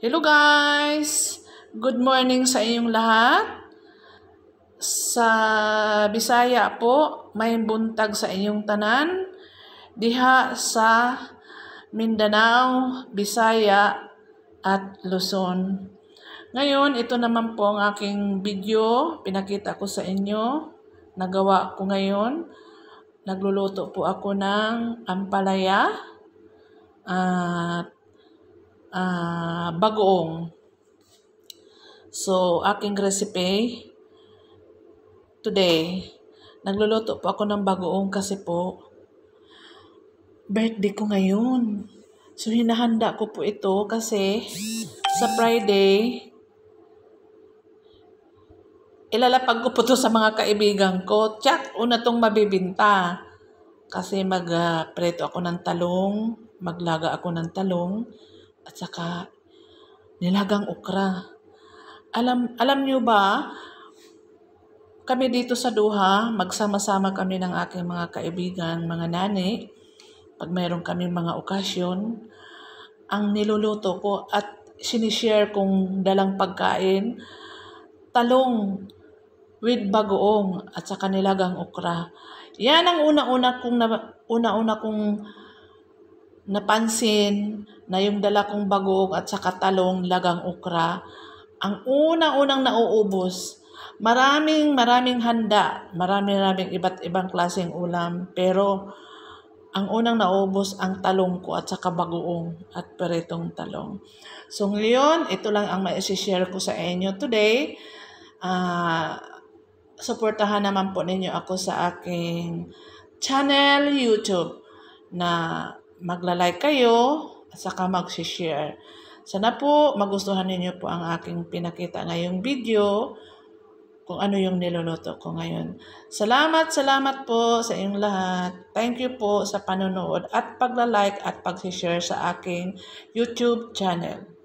Hello guys! Good morning sa inyong lahat. Sa Bisaya po, may buntag sa inyong tanan. Diha sa Mindanao, Bisaya at Luzon. Ngayon, ito naman po ang aking video. Pinakita ko sa inyo. Nagawa ko ngayon. Nagluluto po ako ng ampalaya. At uh, bagoong. So, aking recipe today, nagluluto po ako ng bagoong kasi po birthday ko ngayon. So, hinahanda ko po ito kasi sa Friday, ilalapag ko po to sa mga kaibigan ko. Tsak, una tong mabibinta. Kasi magpreto ah, uh, ako ng talong, maglaga ako ng talong, at saka nilagang okra. Alam, alam nyo ba, kami dito sa Duha, magsama-sama kami ng aking mga kaibigan, mga nani, pag mayroon kami mga okasyon, ang niluluto ko at sinishare kong dalang pagkain, talong with bagoong at saka nilagang okra. Yan ang una-una kong una-una kong napansin na yung dala kong bagong at sa katalong lagang ukra, ang unang-unang nauubos, maraming maraming handa, maraming maraming iba't ibang klaseng ulam, pero ang unang naubos ang talong ko at saka bagoong at peretong talong. So ngayon, ito lang ang ma-share ko sa inyo today. Uh, ah, supportahan naman po ninyo ako sa aking channel YouTube na magla-like kayo at saka mag-share. Sana po magustuhan ninyo po ang aking pinakita ngayong video kung ano yung niluluto ko ngayon. Salamat, salamat po sa inyong lahat. Thank you po sa panonood at pagla-like at pag-share sa aking YouTube channel.